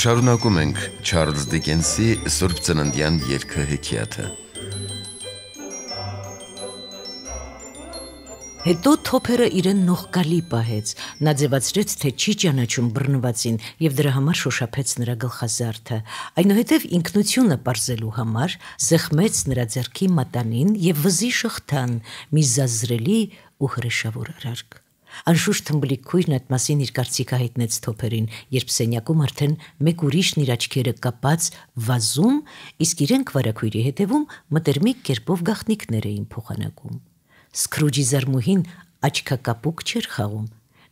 Շարունակում ենք Չարլզ Դիկենսի Սուրբ Ծննդյան երգը հեքիաթը։ Հետո թոփերը իրեն նողկալի պահեց։ Նա ձևացրեց, թե չի ճանաչում բռնվածին եւ դրա համար շոշափեց նրա գլխազարդը։ Այնուհետև ինքնությունը բարձելու համար զեղմեց նրա ձեռքի մատանին եւ վզի շղթան՝ մի զազրելի ու հրեշավոր արարք։ Անշուշտ Թմբլիկույրն այդ մասին իր կարծիքը հայտնեց Թոփերին, երբ սենյակում արդեն մեկ ուրիշն իր աչքերը կապած վազում, իսկ իրենք վարակույրի հետևում մտերմիկ կերպով գախնիկներ էին փոխանակում։ Սկրուջի զարմուհին աչքակապուկ չէր խաղում,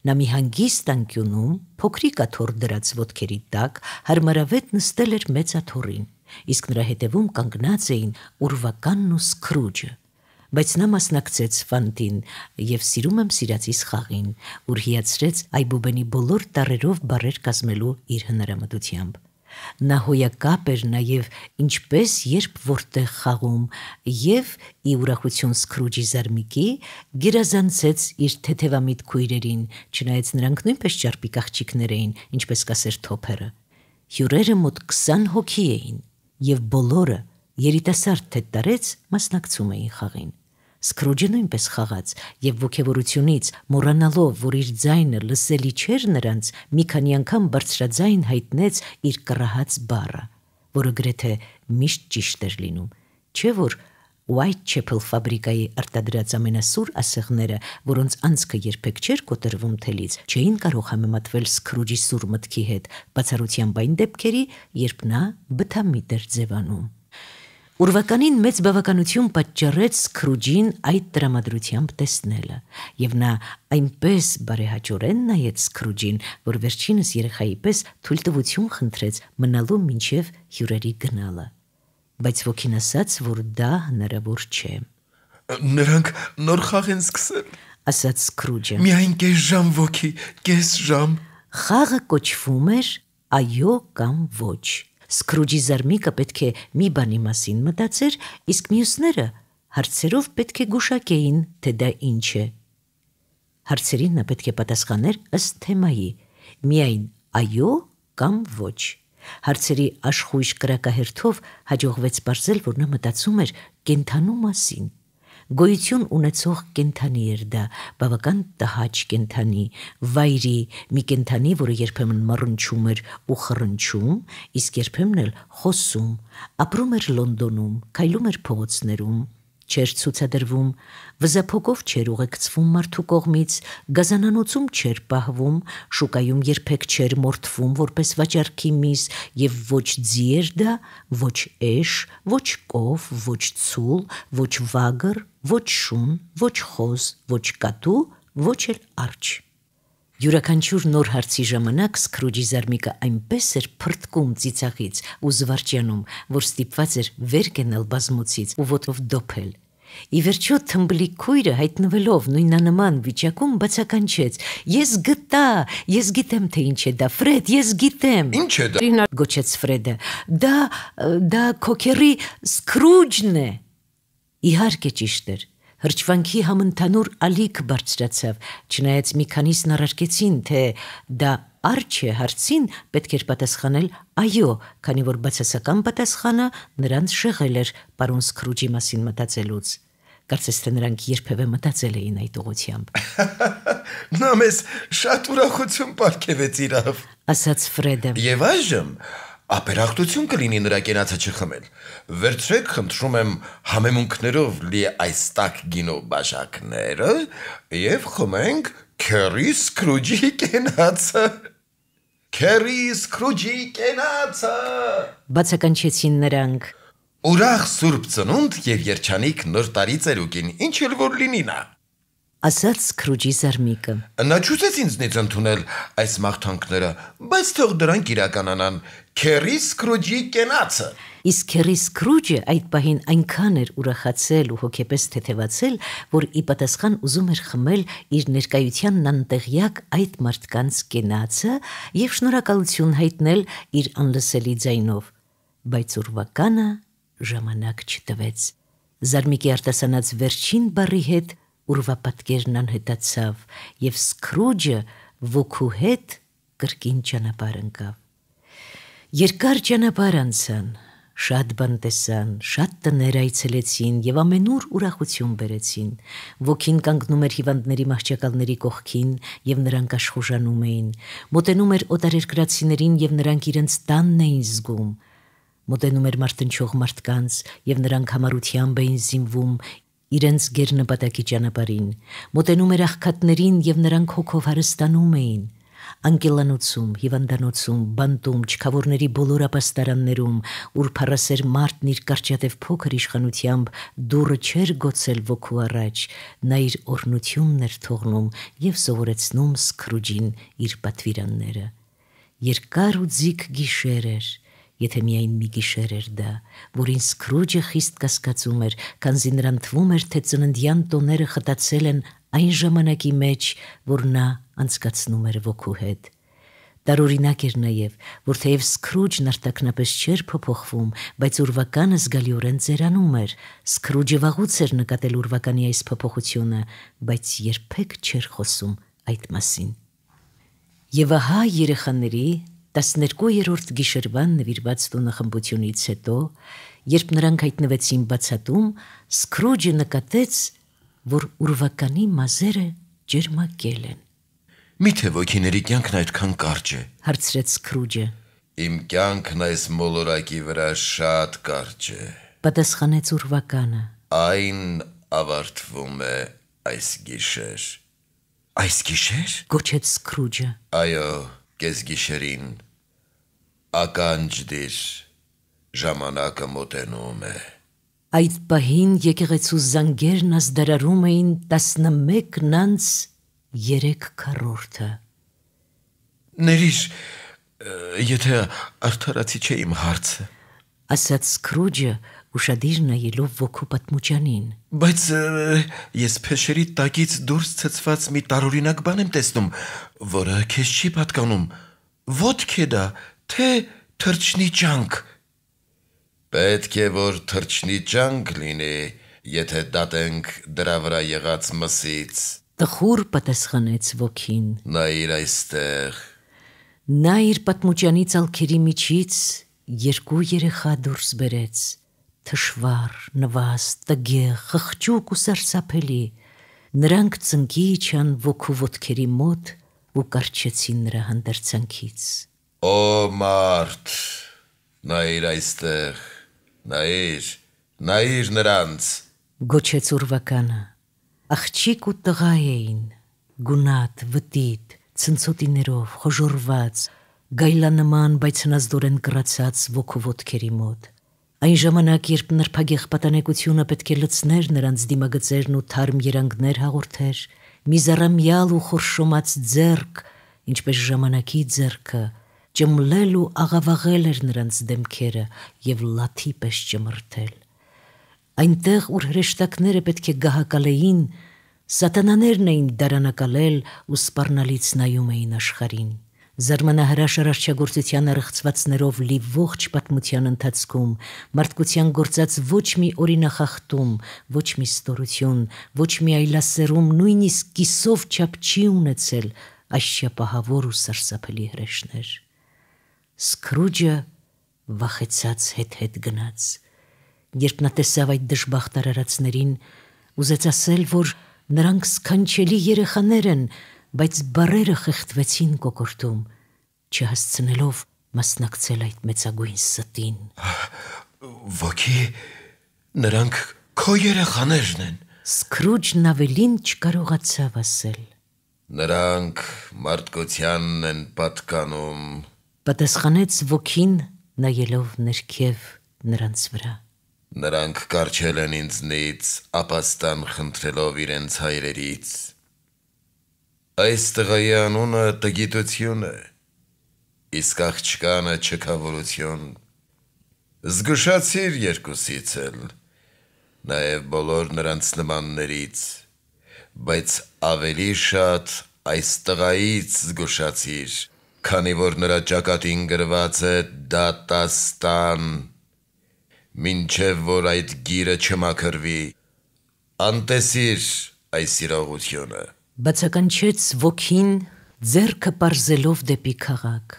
Նա մի հանգիստ անկյունում փոքրիկ աթոռ դրած ոտքերի տակ հարմարավետ նստել էր մեծ աթոռին, իսկ նրա հետևում կանգնած էին ուրվականն ու սկրուջը բայց նա մասնակցեց ֆանտին եւ սիրում եմ սիրածիս խաղին, որ հիացրեց Այբուբենի բոլոր տարերով բարեր կազմելու իր հնարամտությամբ։ Նա հոյակապ էր նաև ինչպես երբ որտեղ խաղում եւ ի ուրախություն Սկրուջի զարմիկի գերազանցեց իր թեթևամիտ քույրերին, չնայած նրանք նույնպես ճարպիկ աղջիկներ էին, ինչպես կասեր թոփերը։ Հյուրերը մոտ 20 հոգի էին եւ բոլորը երիտասարդ թեթարեց մասնակցում էին խաղին։ Սկրուջը նույնպես խաղաց եւ ողքեվորությունից մոռանալով, որ իր ձայնը լսելի չէր նրանց, մի քանի անգամ բարձրաձայն հայտնեց իր կրահած բառը, որը գրեթե միշտ ճիշտ էր լինում։ Չէ՞ որ Whitechapel ֆաբրիկայի արտադրած ամենասուր ասեղները, որոնց անցքը երբեք չէր կոտրվում թելից, չէին կարող համեմատվել Սկրուջի սուր մտքի հետ, բացառությամբ այն դեպքերի, երբ նա բթամիտ էր ձևանում։ Ուրվականին մեծ բավականություն պատճառեց Սքրուջին այդ դրամատրությամբ տեսնելը, եւ նա այնպես բարեհաճորեն նայեց Սքրուջին, որ վերջինս երեխայի պես թույլտվություն խնդրեց մնալու մինչև հյուրերի գնալը։ Բայց ոգին ասաց, որ դա հնարավոր չէ։ Նրանք նոր խաղ են սկսել, ասաց Սքրուջը։ Միայն կես ժամ ոգի, կես ժամ։ Խաղը կոչվում էր այո կամ ոչ Սկրուջի զարմիկը պետք է մի բանի մասին մտածեր, իսկ մյուսները հարցերով պետք է գուշակեին, թե դա ինչ է։ Հարցերին նա պետք է պատասխաներ ըստ թեմայի՝ միայն այո կամ ոչ։ Հարցերի աշխույժ կրակահերթով հաջողվեց բարձել, որ նա մտածում էր կենթանու մասին գոյություն ունեցող կենթանի էր դա, բավական տհաճ կենթանի, վայրի մի կենթանի, որը երբեմն մռնչում էր ու խռնչում, իսկ երբեմն էլ խոսում, ապրում էր Լոնդոնում, քայլում էր փողոցներում Չեր ցուցադրվում, վզափոկով չեր ուղեկցվում մարդու կողմից, գազանանոցում չեր պահվում, շուկայում երբեք չեր մորթվում որպես վաճառքի միս եւ ոչ ձիեր դա, ոչ էշ, ոչ կով, ոչ ցուլ, ոչ վագր, ոչ շուն, ոչ խոզ, ոչ կատու, ոչ էլ արջ։ Յուրաքանչյուր նոր հարցի ժամանակ Սկրուջի զարմիկը այնպես էր փրկում ծիծաղից ու զվարճանում, որ ստիպված էր վեր կենել բազմոցից ու ոտով դոփել։ Ի վերջո թմբլի քույրը հայտնվելով նույնանման վիճակում բացականչեց. Ես գտա, ես գիտեմ թե ինչ է դա, Ֆրեդ, ես գիտեմ։ Ինչ է դա։ Ռինա գոչեց Ֆրեդը։ Դա դա քոքերի Սկրուջն է։ Իհարկե ճիշտ էր։ Հրճվանքի համընդհանուր ալիք բարձրացավ, չնայած մի քանիսն առարկեցին, թե դա արջ է հարցին պետք էր պատասխանել այո, քանի որ բացասական պատասխանը նրանց շեղել էր պարոն Սկրուջի մասին մտածելուց։ Կարծես թե նրանք երբևէ մտածել էին այդ ուղությամբ։ Նա մեզ շատ ուրախություն ապարգևեց իրավ, ասաց Ֆրեդը։ Եվ այժմ ապերախտություն կլինի նրա կենացը չխմել։ Վերցրեք, խնդրում եմ, համեմունքներով լի այստակ գինո բաշակները եւ խմենք քերի սկրուջի կենացը։ Քերի սկրուջի կենացը։ Բացականչեցին նրանք։ Ուրախ Սուրբ ծնունդ եւ երջանիկ նոր տարի ծերուկին, ինչ էլ որ լինի նա ասաց Սկրուջի Զարմիկը։ Նա ճուզեց ինձնից ընդունել այս մաղթանքները, բայց թող դրանք իրականանան, Քերիս Կրուջի կենացը։ Իսկ Քերիս Կրուջը այդ պահին այնքան էր ուրախացել ու հոգեպես թեթևացել, որ ի պատասխան ուզում էր խմել իր ներկայությանն անտեղյակ այդ մարդկանց կենացը եւ շնորհակալություն հայտնել իր անլսելի ձայնով։ Բայց ուրվականը ժամանակ չտվեց։ Զարմիկի արտասանած վերջին բարի հետ ուրվապատկերն անհետացավ եւ Սկրուջը ոգու հետ կրկին ճանապարհ ընկավ։ Երկար ճանապարհ անցան, շատ բան տեսան, շատ տներ այցելեցին եւ ամենուր ուրախություն բերեցին։ Ոգին կանգնում էր հիվանդների մահճակալների կողքին եւ նրանք աշխուժանում էին։ Մոտենում էր օտարերկրացիներին եւ նրանք իրենց տանն էին զգում։ Մոտենում էր մարտնչող մարդկանց եւ նրանք համառությամբ էին զինվում իրենց ģերնպատակի ճանապարհին։ Մոտենում էր աղքատներին եւ նրանք հոգով հարստանում էին անգելանոցում, հիվանդանոցում, բանտում, չքավորների բոլոր ապաստարաններում, ուր փառասեր մարդն իր կարճատև փոքր իշխանությամբ դուրը չեր գոցել ոգու առաջ, նա իր օրնությունն էր թողնում եւ սովորեցնում Սկրուջին իր պատվիրանները։ Երկար ու ձիգ գիշեր էր, եթե միայն մի գիշեր էր դա, որին Սկրուջը խիստ կասկածում էր, քանզի նրան թվում էր, թե ծննդյան տոները խտացել են այն ժամանակի մեջ, որ նա անցկացնում էր ոգու հետ։ Դարօրինակ էր նաև, որ թեև Սկրուջն արտակնապես չէր փոփոխվում, բայց ուրվականը զգալիորեն ծերանում էր։ Սկրուջը վաղուց էր նկատել ուրվականի այս փոփոխությունը, բայց երբեք չէր խոսում այդ մասին։ Եվ ահա երեխաների 12-րդ գիշերվան նվիրված տոնախմբությունից հետո, երբ նրանք հայտնվեցին բացատում, Սկրուջը նկատեց, որ ուրվականի մազերը ջերմակել են։ Միթե ոգիների կյանքն այդքան կարճ է, հարցրեց Սկրուջը։ Իմ կյանքն այս մոլորակի վրա շատ կարճ է, պատասխանեց ուրվականը։ Այն ավարտվում է այս գիշեր։ Այս գիշեր։ Գոչեց Սկրուջը։ Այո, կես գիշերին ականջ դիր ժամանակը մոտենում է։ Այդ պահին եկեղեցու զանգերն ազդարարում էին 11 նանց 3 քառորդը։ Ներիշ, եթե արդարացի չէ իմ հարցը, ասաց Սկրուջը ուշադիր նայելով ոգու պատմուճանին։ Բայց ես փեշերի տակից դուրս ցցված մի տարօրինակ բան եմ տեսնում, որը քեզ չի պատկանում։ Ոտք է դա, թե թրջնի ճանկ։ Պետք է որ թրջնի ճանք լինի, եթե դատենք դրա վրա եղած մսից։ Տխուր պատասխանեց ոգին։ Նա իր այստեղ։ Նա իր պատմուճանից ալքերի միջից երկու երեխա դուրս բերեց։ Թշվար, նվաստ, տգեղ, խղճուկ ու սարսափելի։ Նրանք ծնկի իջան ոգու ոտքերի մոտ ու կարչեցին նրա հանդերձանքից։ Օ մարդ, նա իր այստեղ Նայիր, նայիր նրանց։ Գոչեց ուրվականը։ Աղջիկ ու տղա էին, գունատ, վտիտ, ցնցոտիներով, խոժորված, գայլանման, բայց հնազդորեն կրացած ոգու ոտքերի մոտ։ Այն ժամանակ, երբ նրբագեղ պատանեկությունը պետք է լցներ նրանց դիմագծերն ու թարմ երանգներ հաղորդեր, միզարամյալ ու խորշոմած ձերք, ինչպես ժամանակի ձերքը, ճմլել ու աղավաղել էր նրանց դեմքերը եւ լաթի պես ճմրթել։ Այնտեղ ուր հրեշտակները պետք է գահակալեին, սատանաներն էին դարանակալել ու սպառնալից նայում էին աշխարհին։ Զարմանահրաշ արարչագործության առղծվածներով լի ողջ պատմության ընթացքում մարդկության գործած ոչ մի օրինախախտում, ոչ մի ստորություն, ոչ մի այլասերում նույնիսկ կիսով չափ չի ունեցել այս շապահավոր ու սարսափելի հրեշներ։ Սկրուջը վախեցած հետ-հետ գնաց։ Երբ նա տեսավ այդ դժբախտ արարածներին, ուզեց ասել, որ նրանք սքանչելի երեխաներ են, բայց բարերը խեղդվեցին կոկորտում, չհասցնելով մասնակցել այդ մեծագույն ստին։ Ոքի նրանք քո երեխաներն են։ Սկրուջն ավելին չկարողացավ ասել։ Նրանք մարդկությանն են պատկանում, պատասխանեց ոգին նայելով ներքև նրանց վրա։ Նրանք կարչել են ինձնից, ապաստան խնդրելով իրենց հայրերից։ Այս տղայի անունը տգիտություն է, իսկ աղջկանը չքավորություն։ Զգուշացիր երկուսից էլ, նաև բոլոր նրանց նմաններից, բայց ավելի շատ այս տղայից զգուշացիր, քանի որ նրա ճակատին գրված է դատաստան մինչև որ այդ գիրը չմաքրվի անտեսիր այս իրողությունը բացականչեց ոգին ձերքը པարզելով դեպի քաղաք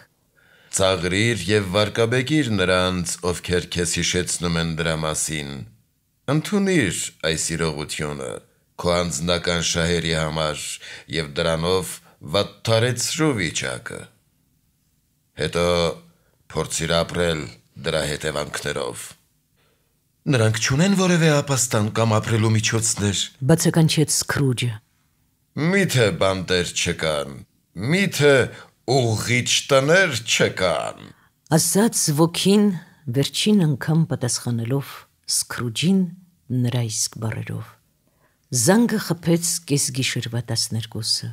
ծաղրիր եւ վարկաբեկիր նրանց ովքեր քեզ հիշեցնում են դրա մասին ընդունիր այս իրողությունը քո անձնական շահերի համար եւ դրանով վատթարեցրու վիճակը հետո փորձիր ապրել դրա հետևանքներով։ Նրանք չունեն որևէ ապաստան կամ ապրելու միջոցներ։ Բացականչեց Սկրուջը։ Միթե բանտեր չկան։ Միթե ուղղիչ տներ չկան։ Ասաց ոգին վերջին անգամ պատասխանելով Սկրուջին նրա իսկ բարերով։ Զանգը խփեց կեսգիշերվա 12-ը։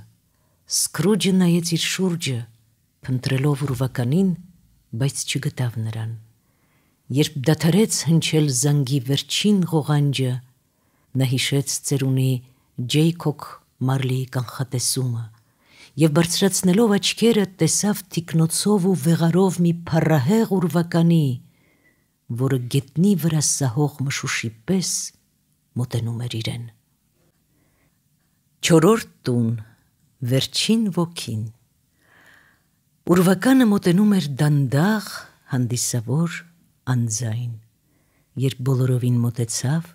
Սկրուջը նայեց իր շուրջը փնտրելով ուրվականին, բայց չգտավ նրան։ Երբ դադարեց հնչել զանգի վերջին ղողանջը, նա հիշեց ծերունի Ջեյքոկ Մարլիի կանխատեսումը եւ բարձրացնելով աչքերը տեսավ թիկնոցով ու վեղարով մի փառահեղ ուրվականի, որը գետնի վրա սահող մշուշի պես մոտենում էր իրեն։ Չորրորդ տուն, վերջին ոգին։ Ուրվականը մոտենում էր դանդաղ, հանդիսավոր, անձայն։ Երբ բոլորովին մոտեցավ,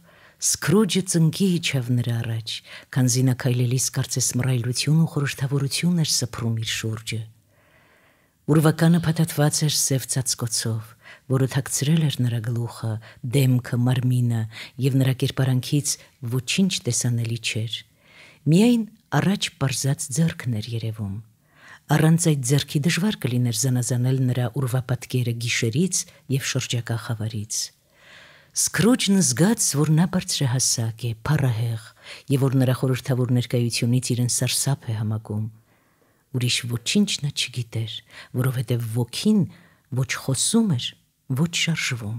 Սկրուջը ծնկի իջավ նրա առաջ, քանզի նա քայլելիս կարծես մռայլություն ու խորհրդավորություն էր սփռում իր շուրջը։ Ուրվականը փաթաթված էր սև ծածկոցով, որը թաքցրել էր նրա գլուխը, դեմքը, մարմինը, եւ նրա կերպարանքից ոչինչ տեսանելի չէր։ Միայն առաջ բարձած ձեռքն էր երևում, Առանց այդ зерքի դժվար կլիներ զանազանել նրա ուրվապատկերը գիշերից եւ շրջակա խավարից։ Սկրոջն զգաց, որ նա բարձրահասակ է, փառահեղ, եւ որ նրա խորհրդավոր ներկայությունից իրեն սարսափ է համակում։ Ուրիշ ոչինչ նա չգիտեր, որովհետեւ ոգին ոչ խոսում էր, ոչ շարժվում։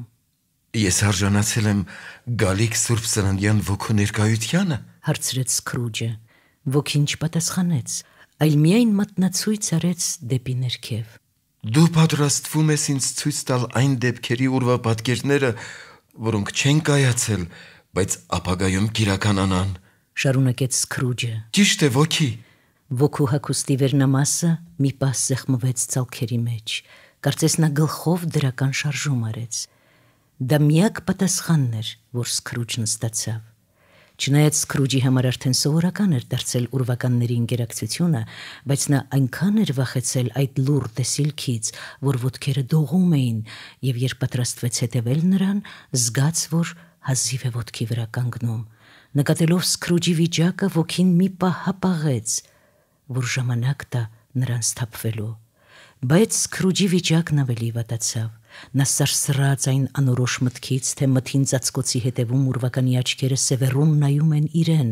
Ես արժանացել եմ գալիք Սուրբ Սրանդյան ոգու ներկայությանը, հարցրեց Սկրոջը։ Ոգին չպատասխանեց, այլ միայն մատնացույց արեց դեպի ներքև։ Դու պատրաստվում ես ինձ ցույց տալ այն դեպքերի ուրվա պատկերները, որոնք չեն կայացել, բայց ապագայում կիրականանան։ Շարունակեց Սկրուջը։ Ճիշտ է, ոգի։ Ոգու հակոստի վերնամասը մի պահ սեղմվեց ցալքերի մեջ, կարծես նա գլխով դրական շարժում արեց։ Դա միակ պատասխանն էր, որ Սկրուջն ստացավ։ Չնայած Սկրուջի համար արդեն սովորական էր դարձել ուրվականների ինտերակցիոնը, բայց նա այնքան էր վախեցել այդ լուր տեսիլքից, որ ոդքերը դողում էին, եւ երբ պատրաստվեց հետևել նրան, զգաց, որ հազիվ է ոդքի վրա կանգնում։ Նկատելով Սկրուջի վիճակը, ոգին մի պահ հապաղեց, որ ժամանակ տա նրան սթափվելու։ Բայց Սկրուջի վիճակն ավելի վատացավ։ Նա սարսռած այն անորոշ մտքից, թե մթին ծածկոցի հետևում ուրվականի աչքերը սևեռուն նայում են իրեն։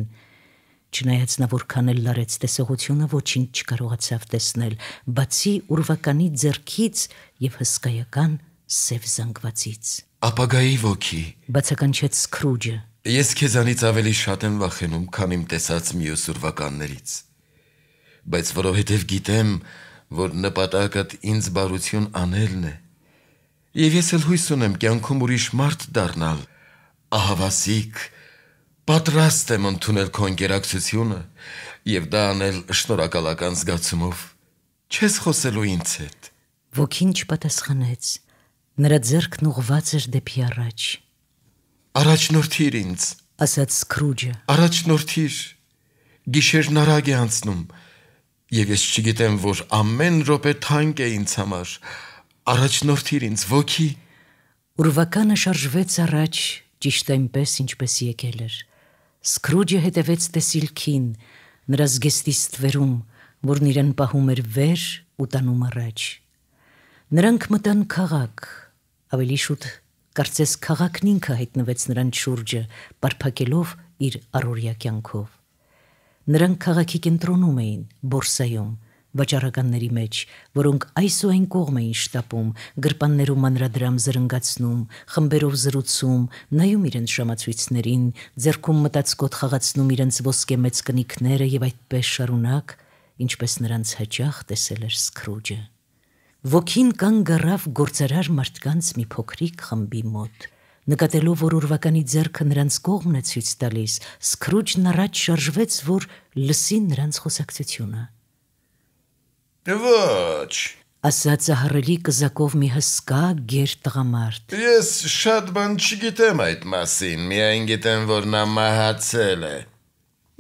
Չնայած նա որքան էլ լարեց տեսողությունը, ոչինչ չկարողացավ տեսնել, բացի ուրվականի ձեռքից եւ հսկայական սև զանգվածից։ Ապագայի ոգի։ Բացականչեց Սկրուջը։ Ես քեզանից ավելի շատ եմ վախենում, քան իմ տեսած մյուս ուրվականներից։ Բայց որովհետև գիտեմ, որ նպատակդ ինձ բարություն անելն է, Եվ ես էլ հույս ունեմ կյանքում ուրիշ մարդ դառնալ։ Ահավասիկ, պատրաստ եմ ընդունել քո ընկերակցությունը եւ դա անել շնորհակալական զգացումով։ Չես խոսելու ինձ հետ։ Ոքին չպատասխանեց։ Նրա ձեռքն ուղված էր դեպի առաջ։ Առաջնորդիր ինձ, ասաց Սկրուջը։ Առաջնորդիր։ Գիշերն արագ է անցնում, եւ ես չգիտեմ, որ ամեն րոպե թանկ է ինձ համար։ Առաջնորդիր ինձ ոգի։ Ուրվականը շարժվեց առաջ, ճիշտ այնպես, ինչպես եկել էր։ Սկրուջը հետևեց տեսիլքին, նրա զգեստից տվերում, որն իրեն պահում էր վեր ու տանում առաջ։ Նրանք մտան քաղաք, ավելի շուտ կարծես քաղաքն ինքը հայտնվեց նրան շուրջը, բարփակելով իր առօրյա կյանքով։ Նրանք քաղաքի կենտրոնում էին, Բորսայում, վաճառականների մեջ, որոնք այս ու այն կողմ էին շտապում, գրպաններում մանրադրամ զրնգացնում, խմբերով զրուցում, նայում իրենց ժամացույցներին, ձեռքում մտածկոտ խաղացնում իրենց ոսկե մեծ կնիկները եւ այդպես շարունակ, ինչպես նրանց հաճախ տեսել էր Սկրուջը։ Ոքին կան գռավ գործարար մարդկանց մի փոքրիկ խմբի մոտ նկատելով որ ուրվականի ձեռքը նրանց կողմն է ցույց տալիս, Սկրուջն առաջ շարժվեց, որ լսի նրանց խոսակցությունը։ Ոչ, ասաց հռելի կզակով մի հսկա գեր տղամարդ։ Ես շատ բան չգիտեմ այդ մասին, միայն գիտեմ, որ նա մահացել է։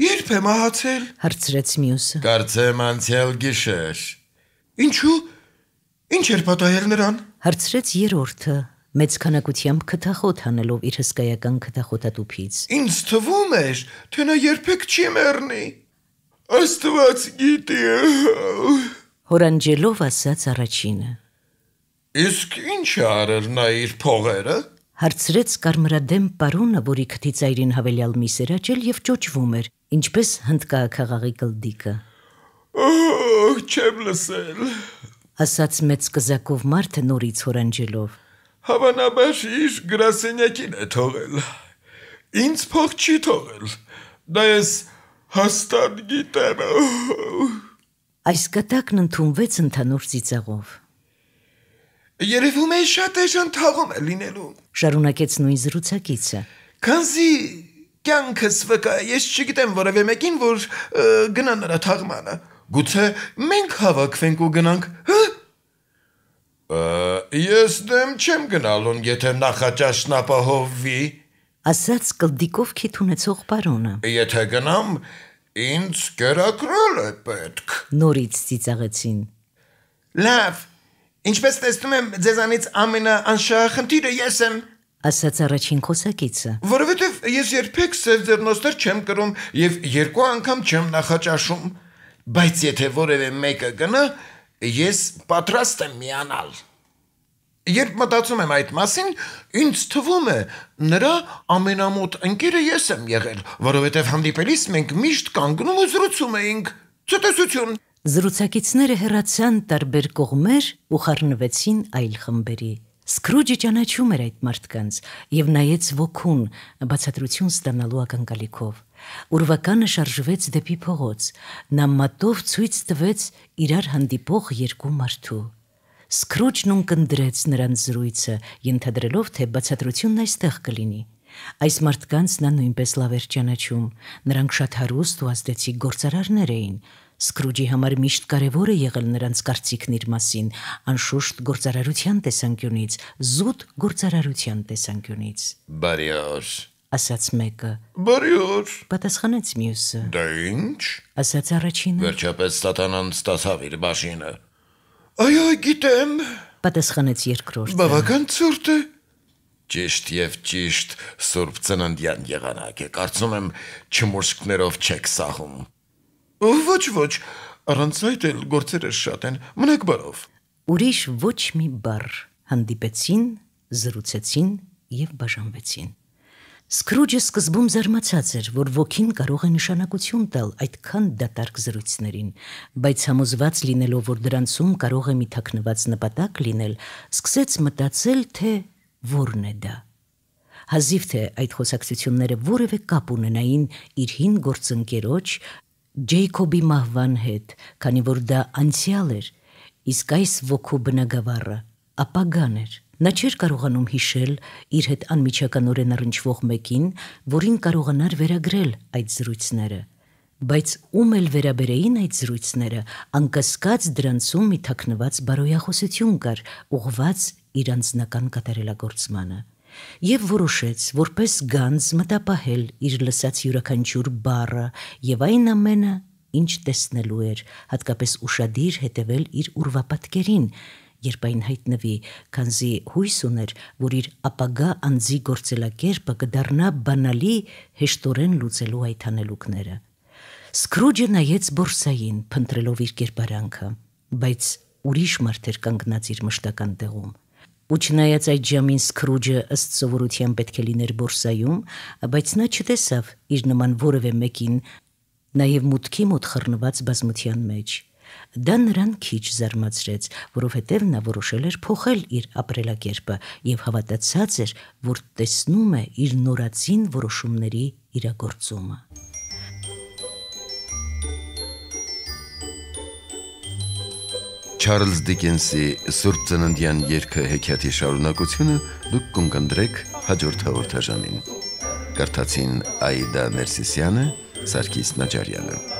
Երբ է մահացել։ Հարցրեց մյուսը։ Կարծեմ անցյալ գիշեր։ Ինչու՞։ Ինչ էր պատահել նրան։ Հարցրեց երրորդը, մեծ քանակությամբ քթախոտ հանելով իր հսկայական քթախոտատուփից։ Ինչ թվում էր, թե նա երբեք չի մեռնի։ Աստված գիտի։ Հորանջելով ասաց առաջինը։ Իսկ ինչ է արել նա իր փողերը։ Հարցրեց կարմրադեմ պարոնը, որի քթից այրին հավելյալ միս էր աճել եւ ճոճվում էր, ինչպես հնդկահաղաղի գլդիկը։ Օհ, չեմ լսել։ Ասաց մեծ կզակով մարդը նորից հորանջելով։ Հավանաբար իր գրասենյակին է թողել։ Ինչ փող չի թողել։ Դա ես հաստատ գիտեմ։ Օհ Այս կտակն ընդունվեց ընդհանուր ծիծաղով։ Երևում է շատ էժան ընթաղում է լինելու։ Շարունակեց նույն զրուցակիցը։ Քանզի կյանքս վկա, ես չգիտեմ որևէ մեկին, որ գնա նրա թաղմանը։ Գուցե մենք հավաքվենք ու գնանք։ Հա։ Ես դեմ չեմ գնալուն, եթե նախաճաշնապահովվի ասաց կլդիկով քիթ ունեցող պարոնը։ Եթե գնամ, Ինձ կերակրել է պետք։ Նորից ծիծաղեցին։ Լավ, ինչպես տեսնում եմ, ձեզանից ամենաանշահ խնդիրը ես եմ, ասաց առաջին խոսակիցը։ Որովհետև ես երբեք ծեր ձեռնոցներ չեմ կրում եւ երկու անգամ չեմ նախաճաշում, բայց եթե որևէ մեկը գնա, ես պատրաստ եմ միանալ։ Երբ մտածում եմ այդ մասին, ինձ թվում է, նրա ամենամոտ ընկերը ես եմ եղել, որովհետև հանդիպելիս մենք միշտ կանգնում ու զրուցում էինք։ Ցտեսություն։ Զրուցակիցները հեռացան տարբեր կողմեր ու խառնվեցին այլ խմբերի։ Սկրուջը ճանաչում էր այդ մարդկանց եւ նայեց ոգուն բացատրություն ստանալու ակնկալիքով։ Ուրվականը շարժվեց դեպի փողոց։ Նա մատով ցույց տվեց իրար հանդիպող երկու մարդու։ Սկրոջն ունկնդրեց նրանց զրույցը, ենթադրելով, թե բացատրությունն այստեղ կլինի։ Այս մարդկանց նա նույնպես լավ էր ճանաչում։ Նրանք շատ հարուստ ու ազդեցիկ գործարարներ էին։ Սկրուջի համար միշտ կարևոր է եղել նրանց կարծիքն իր մասին, անշուշտ գործարարության տեսանկյունից, զուտ գործարարության տեսանկյունից։ Բարիոշ, ասաց մեկը։ Բարիոշ, պատասխանեց մյուսը։ Դա դե ի՞նչ, ասաց առաջինը։ Վերջապես սատանան ստացավ իր բաշինը։ Այո, գիտեմ, պատասխանեց երկրորդը։ Բավական ցուրտ է։ Ճիշտ եւ ճիշտ Սուրբ Ծննդյան եղանակ է։ Կարծում եմ չմուշկներով չեք սահում։ Ոչ, ոչ, առանց այդ էլ գործերը շատ են։ Մնաք բարով։ Ուրիշ ոչ մի բառ հանդիպեցին, զրուցեցին եւ բաժանվեցին։ Սկրուջը սկզբում զարմացած էր, որ ոգին կարող է նշանակություն տալ այդքան դատարկ զրույցներին, բայց համոզված լինելով, որ դրանցում կարող է մի թաքնված նպատակ լինել, սկսեց մտածել, թե ո՞րն է դա։ Հազիվ թե այդ խոսակցությունները որևէ կապ ունենային իր հին գործընկերոջ Ջեյկոբի մահվան հետ, քանի որ դա անցյալ էր, իսկ այս ոգու բնագավառը ապագան էր։ Նա չէր կարողանում հիշել իր հետ անմիջականորեն առնչվող մեկին, որին կարողանար վերագրել այդ զրույցները։ Բայց ում էլ վերաբերեին այդ զրույցները, անկասկած դրանցում մի թաքնված բարոյախոսություն կար, ուղված իր անձնական կատարելագործմանը։ Եվ որոշեց, որպես գանձ մտապահել իր լսած յուրաքանչյուր բառը եւ այն ամենը, ինչ տեսնելու էր, հատկապես ուրشادիր հետևել իր ուրվապատկերին, երբ այն հայտնվի, քանզի հույս ուներ, որ իր ապագա անձի գործելակերպը կդառնա բանալի հեշտորեն լուծելու այդ հանելուկները։ Սկրուջը նայեց բորսային, փնտրելով իր կերպարանքը, բայց ուրիշ մարդեր կանգնած իր մշտական տեղում։ Ու չնայած այդ ժամին Սկրուջը ըստ սովորության պետք է լիներ բորսայում, բայց նա չտեսավ իր նման որևէ մեկին, նաև մուտքի մոտ խռնված բազմության մեջ։ Դա նրան քիչ զարմացրեց, որովհետև նա որոշել էր փոխել իր ապրելակերպը եւ հավատացած էր, որ տեսնում է իր նորածին որոշումների իրագործումը։ Չարլզ Դիկենսի Սուրբ ծննդյան երգը հեքիաթի շարունակությունը դուք կընկնդրեք հաջորդ հաղորդաժանին։ Կարդացին Աիդա Ներսիսյանը, Սարգիս Նաջարյանը։